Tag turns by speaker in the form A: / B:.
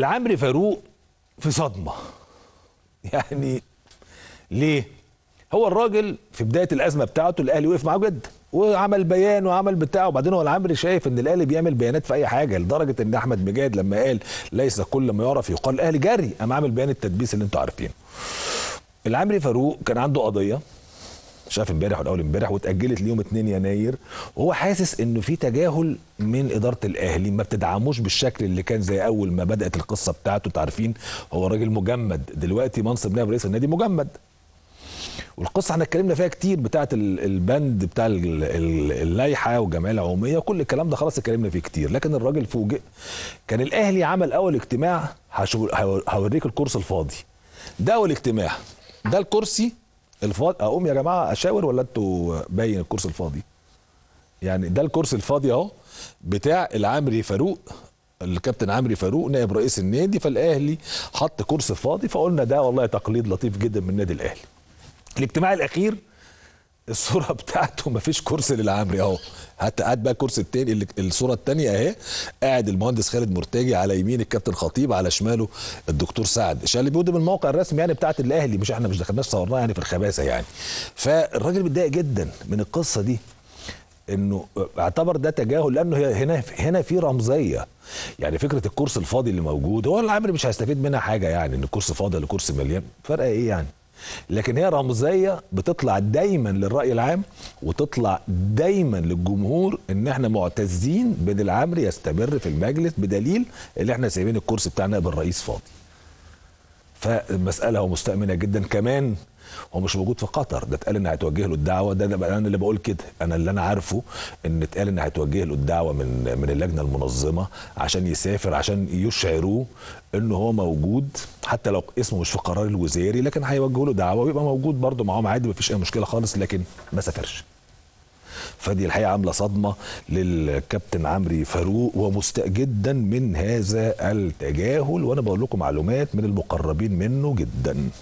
A: العمري فاروق في صدمة يعني ليه هو الراجل في بداية الأزمة بتاعته الأهلي وقف معاه جدا وعمل بيان وعمل بتاع وبعدين هو العمري شايف ان الاهلي بيعمل بيانات في اي حاجه لدرجه ان احمد مجاد لما قال ليس كل ما يعرف يقال الاهلي جري قام عامل بيان التدبيس اللي انتوا عارفينه العمري فاروق كان عنده قضيه شاف امبارح والاول امبارح واتاجلت ليوم 2 يناير وهو حاسس انه في تجاهل من اداره الاهلي ما بتدعموش بالشكل اللي كان زي اول ما بدات القصه بتاعته انتوا عارفين هو راجل مجمد دلوقتي منصب نائب رئيس النادي مجمد والقصه احنا اتكلمنا فيها كتير بتاعه البند بتاع اللائحه والجمعيه العموميه وكل الكلام ده خلاص اتكلمنا فيه كتير لكن الراجل فوجئ كان الاهلي عمل اول اجتماع هوريك الكرسي الفاضي ده اول اجتماع ده الكرسي الفاضي اقوم يا جماعه اشاور ولا انتوا باين الكرسي الفاضي يعني ده الكرسي الفاضي اهو بتاع العامري فاروق الكابتن عمرو فاروق نائب رئيس النادي فالاهلي حط كرسي فاضي فقلنا ده والله تقليد لطيف جدا من النادي الاهلي الاجتماع الاخير الصوره بتاعته مفيش كرسي للعمري اهو حتى قاعد بقى الكرسي التاني اللي الصوره الثانيه اهي قاعد المهندس خالد مرتجي على يمين الكابتن خطيب على شماله الدكتور سعد شال بيودي من الموقع الرسمي يعني بتاعه الاهلي مش احنا مش دخلناش صورناه يعني في الخباثه يعني فالراجل متضايق جدا من القصه دي انه اعتبر ده تجاهل لانه هنا هنا في رمزيه يعني فكره الكرسي الفاضي اللي موجود هو العمري مش هيستفيد منها حاجه يعني ان الكرسي فاضي ولا كرسي مليان فرق ايه يعني لكن هي رمزيه بتطلع دايما للراي العام وتطلع دايما للجمهور ان احنا معتزين بان العمري يستمر في المجلس بدليل ان احنا سايبين الكرسي بتاعنا بالرئيس فاضي فالمساله مستأمنه جدا كمان هو مش موجود في قطر ده اتقال ان هيتوجه له الدعوه ده, ده انا اللي بقول كده انا اللي انا عارفه ان اتقال ان هيتوجه له الدعوه من من اللجنه المنظمه عشان يسافر عشان يشعروه ان هو موجود حتى لو اسمه مش في قرار الوزاري لكن هيوجهوا له دعوه ويبقى موجود برضه معاهم عادي مفيش اي مشكله خالص لكن ما سافرش فدي الحقيقه عامله صدمه للكابتن عمرو فاروق ومستاء جدا من هذا التجاهل وانا بقول لكم معلومات من المقربين منه جدا